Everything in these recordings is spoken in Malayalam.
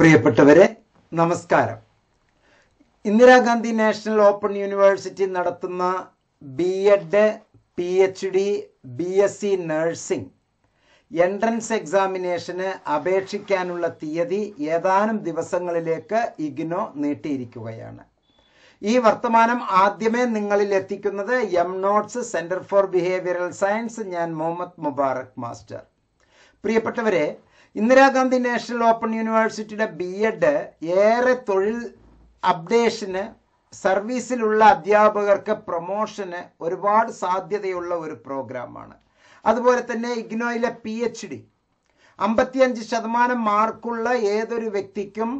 പ്രിയപ്പെട്ടവരെ നമസ്കാരം ഇന്ദിരാഗാന്ധി നാഷണൽ ഓപ്പൺ യൂണിവേഴ്സിറ്റി നടത്തുന്ന B Ed P H D B S C nursing entrance എക്സാമിനേഷന് അപേക്ഷിക്കാനുള്ള തീയതി ഏതാനും ദിവസങ്ങളിലേക്ക് ഇഗ്നോ നീട്ടിയിരിക്കുകയാണ് ഈ വർത്തമാനം ആദ്യമേ നിങ്ങളിൽ എത്തിക്കുന്നത് M notes centre for behavioural science ഞാൻ മുഹമ്മദ് മുബാറക് മാസ്റ്റർ പ്രിയപ്പെട്ടവരെ ഇന്ദിരാഗാന്ധി നാഷണൽ ഓപ്പൺ യൂണിവേഴ്സിറ്റിയുടെ ബി എഡ് ഏറെ തൊഴിൽ അപ്ഡേഷന് സർവീസിലുള്ള അധ്യാപകർക്ക് പ്രൊമോഷന് ഒരുപാട് സാധ്യതയുള്ള ഒരു പ്രോഗ്രാമാണ് അതുപോലെ തന്നെ ഇഗ്നോയിലെ പി എച്ച് ഡി അമ്പത്തിയഞ്ച് ശതമാനം മാർക്കുള്ള ഏതൊരു വ്യക്തിക്കും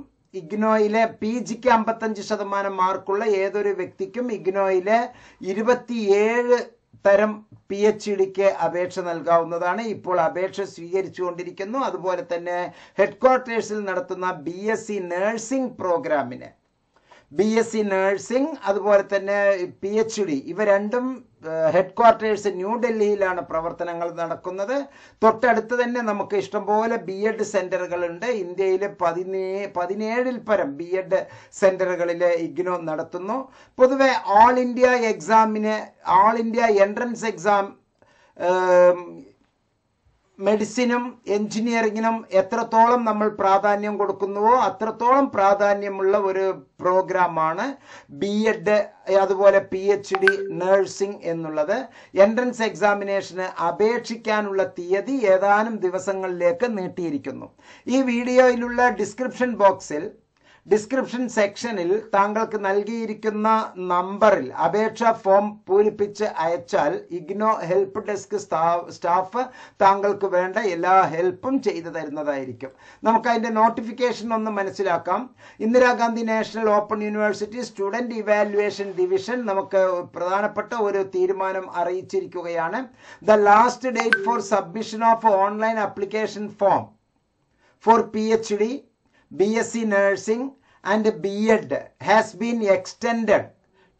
ഇഗ്നോയിലെ പി ജിക്ക് അമ്പത്തഞ്ച് ശതമാനം മാർക്കുള്ള ഏതൊരു വ്യക്തിക്കും ഇഗ്നോയിലെ ഇരുപത്തിയേഴ് തരം പി എച്ച് ഡിക്ക് അപേക്ഷ നൽകാവുന്നതാണ് ഇപ്പോൾ അപേക്ഷ സ്വീകരിച്ചുകൊണ്ടിരിക്കുന്നു അതുപോലെ തന്നെ ഹെഡ് ക്വാർട്ടേഴ്സിൽ നടത്തുന്ന ബി എസ് സി നഴ്സിംഗ് പ്രോഗ്രാമിന് ബി എസ് സി നഴ്സിംഗ് അതുപോലെ തന്നെ പി എച്ച് ഡി ഇവ രണ്ടും ഹെഡ് ക്വാർട്ടേഴ്സ് ന്യൂഡൽഹിയിലാണ് പ്രവർത്തനങ്ങൾ നടക്കുന്നത് തൊട്ടടുത്ത് തന്നെ നമുക്ക് ഇഷ്ടംപോലെ ബി എഡ് സെന്ററുകളുണ്ട് ഇന്ത്യയിലെ പതിനേ പതിനേഴിൽ പരം ബി എഡ് സെന്ററുകളിൽ ഇഗ്നോ നടത്തുന്നു പൊതുവെ ആൾ ഇന്ത്യ എക്സാമിന് ആൾ ഇന്ത്യ എൻട്രൻസ് എക്സാം മെഡിസിനും എൻജിനീയറിങ്ങിനും എത്രത്തോളം നമ്മൾ പ്രാധാന്യം കൊടുക്കുന്നുവോ അത്രത്തോളം പ്രാധാന്യമുള്ള ഒരു പ്രോഗ്രാമാണ് ബി എഡ് അതുപോലെ പി എച്ച് ഡി നഴ്സിംഗ് എന്നുള്ളത് എൻട്രൻസ് എക്സാമിനേഷന് അപേക്ഷിക്കാനുള്ള തീയതി ഏതാനും ദിവസങ്ങളിലേക്ക് നീട്ടിയിരിക്കുന്നു ഈ വീഡിയോയിലുള്ള ഡിസ്ക്രിപ്ഷൻ ബോക്സിൽ ഡിസ്ക്രിപ്ഷൻ സെക്ഷനിൽ താങ്കൾക്ക് നൽകിയിരിക്കുന്ന നമ്പറിൽ അപേക്ഷാ ഫോം പൂരിപ്പിച്ച് അയച്ചാൽ ഇഗ്നോ ഹെൽപ്പ് ഡെസ്ക് സ്റ്റാഫ് താങ്കൾക്ക് വേണ്ട എല്ലാ ഹെൽപ്പും ചെയ്തു തരുന്നതായിരിക്കും നമുക്ക് അതിൻ്റെ നോട്ടിഫിക്കേഷൻ ഒന്ന് മനസ്സിലാക്കാം Indira Gandhi national open university student evaluation division നമുക്ക് പ്രധാനപ്പെട്ട ഒരു തീരുമാനം അറിയിച്ചിരിക്കുകയാണ് the last date for submission of online application form for P H D BSc Nursing and BEd has been extended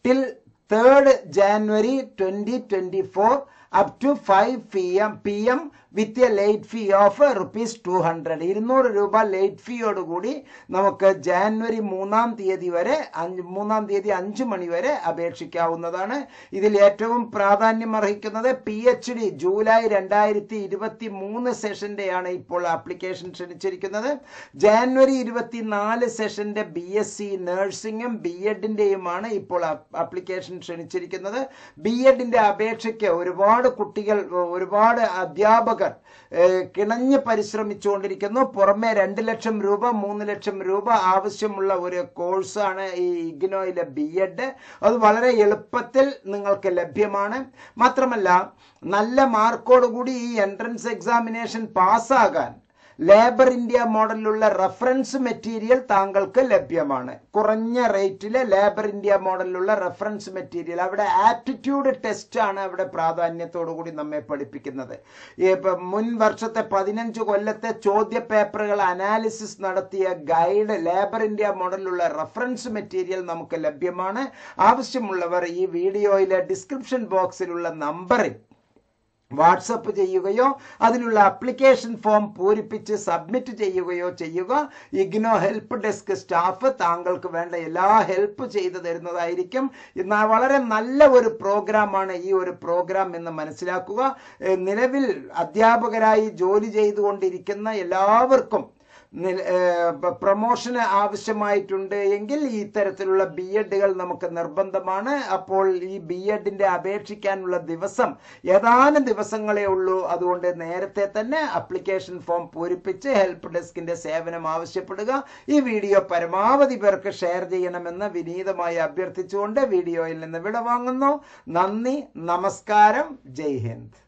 till 3rd January 2024 up to five P M P M with a late fee of rupees two hundred ഇരുന്നൂറ് രൂപ ലേറ്റ് ഫീയോടുകൂടി നമുക്ക് ജാനുവരി മൂന്നാം തീയതി വരെ അഞ്ച് മൂന്നാം തീയതി അഞ്ച് മണിവരെ അപേക്ഷിക്കാവുന്നതാണ് ഇതിൽ ഏറ്റവും പ്രാധാന്യം അർഹിക്കുന്നത് പി എച്ച് ഡി ജൂലൈ രണ്ടായിരത്തി ഇരുപത്തി മൂന്ന് സെഷൻ്റെയാണ് ഇപ്പോൾ ആപ്ലിക്കേഷൻ ക്ഷണിച്ചിരിക്കുന്നത് ജാനുവരി ഇരുപത്തിനാല് സെഷൻ്റെ ബി എസ് സി നേഴ്സിംഗും ബി എഡിൻ്റെയുമാണ് ഇപ്പോൾ ആപ്ലിക്കേഷൻ ക്ഷണിച്ചിരിക്കുന്നത് ബി എഡിൻ്റെ അപേക്ഷയ്ക്ക് ഒരുപാട് ഒരുപാട് കുട്ടികൾ ഒരുപാട് അധ്യാപകർ കിണഞ്ഞ് പരിശ്രമിച്ചുകൊണ്ടിരിക്കുന്നു പുറമെ രണ്ട് ലക്ഷം രൂപ മൂന്ന് ലക്ഷം രൂപ ആവശ്യമുള്ള ഒരു കോഴ്സാണ് ഈ ഇഗ്നോയിലെ ബി എഡ് അത് വളരെ എളുപ്പത്തിൽ നിങ്ങൾക്ക് ലഭ്യമാണ് മാത്രമല്ല നല്ല മാർക്കോടുകൂടി ഈ എൻട്രൻസ് എക്സാമിനേഷൻ പാസ്സാകാൻ ലേബർ ഇന്ത്യ മോഡലിലുള്ള റഫറൻസ് മെറ്റീരിയൽ താങ്കൾക്ക് ലഭ്യമാണ് കുറഞ്ഞ റേറ്റിലെ ലേബർ ഇന്ത്യ മോഡലിലുള്ള റഫറൻസ് മെറ്റീരിയൽ അവിടെ ആപ്റ്റിറ്റ്യൂഡ് ടെസ്റ്റ് ആണ് അവിടെ പ്രാധാന്യത്തോടു കൂടി നമ്മെ പഠിപ്പിക്കുന്നത് മുൻ വർഷത്തെ പതിനഞ്ച് കൊല്ലത്തെ ചോദ്യ പേപ്പറുകൾ അനാലിസിസ് നടത്തിയ ഗൈഡ് ലേബർ ഇന്ത്യ മോഡലിലുള്ള റഫറൻസ് മെറ്റീരിയൽ നമുക്ക് ലഭ്യമാണ് ആവശ്യമുള്ളവർ ഈ വീഡിയോയിലെ ഡിസ്ക്രിപ്ഷൻ ബോക്സിലുള്ള നമ്പറിൽ വാട്സപ്പ് ചെയ്യുകയോ അതിനുള്ള അപ്ലിക്കേഷൻ ഫോം പൂരിപ്പിച്ച് സബ്മിറ്റ് ചെയ്യുകയോ ചെയ്യുക ഇഗ്നോ ഹെൽപ്പ് ഡെസ്ക് സ്റ്റാഫ് താങ്കൾക്ക് വേണ്ട എല്ലാ ഹെൽപ്പ് ചെയ്തു തരുന്നതായിരിക്കും വളരെ നല്ല ഒരു പ്രോഗ്രാമാണ് ഈ ഒരു പ്രോഗ്രാം എന്ന് മനസ്സിലാക്കുക നിലവിൽ അധ്യാപകരായി ജോലി ചെയ്തുകൊണ്ടിരിക്കുന്ന എല്ലാവർക്കും പ്രമോഷന് ആവശ്യമായിട്ടുണ്ട് എങ്കിൽ ഈ തരത്തിലുള്ള ബി എഡുകൾ നമുക്ക് നിർബന്ധമാണ് അപ്പോൾ ഈ ബി എഡിന്റെ അപേക്ഷിക്കാനുള്ള ദിവസം ഏതാനും ദിവസങ്ങളേ ഉള്ളൂ അതുകൊണ്ട് നേരത്തെ തന്നെ അപ്ലിക്കേഷൻ ഫോം പൂരിപ്പിച്ച് ഹെൽപ്പ് ഡെസ്കിന്റെ സേവനം ആവശ്യപ്പെടുക ഈ വീഡിയോ പരമാവധി പേർക്ക് ഷെയർ ചെയ്യണമെന്ന് വിനീതമായി അഭ്യർത്ഥിച്ചുകൊണ്ട് വീഡിയോയിൽ നിന്ന് വിടവാങ്ങുന്നു നന്ദി നമസ്കാരം ജയ് ഹിന്ദ്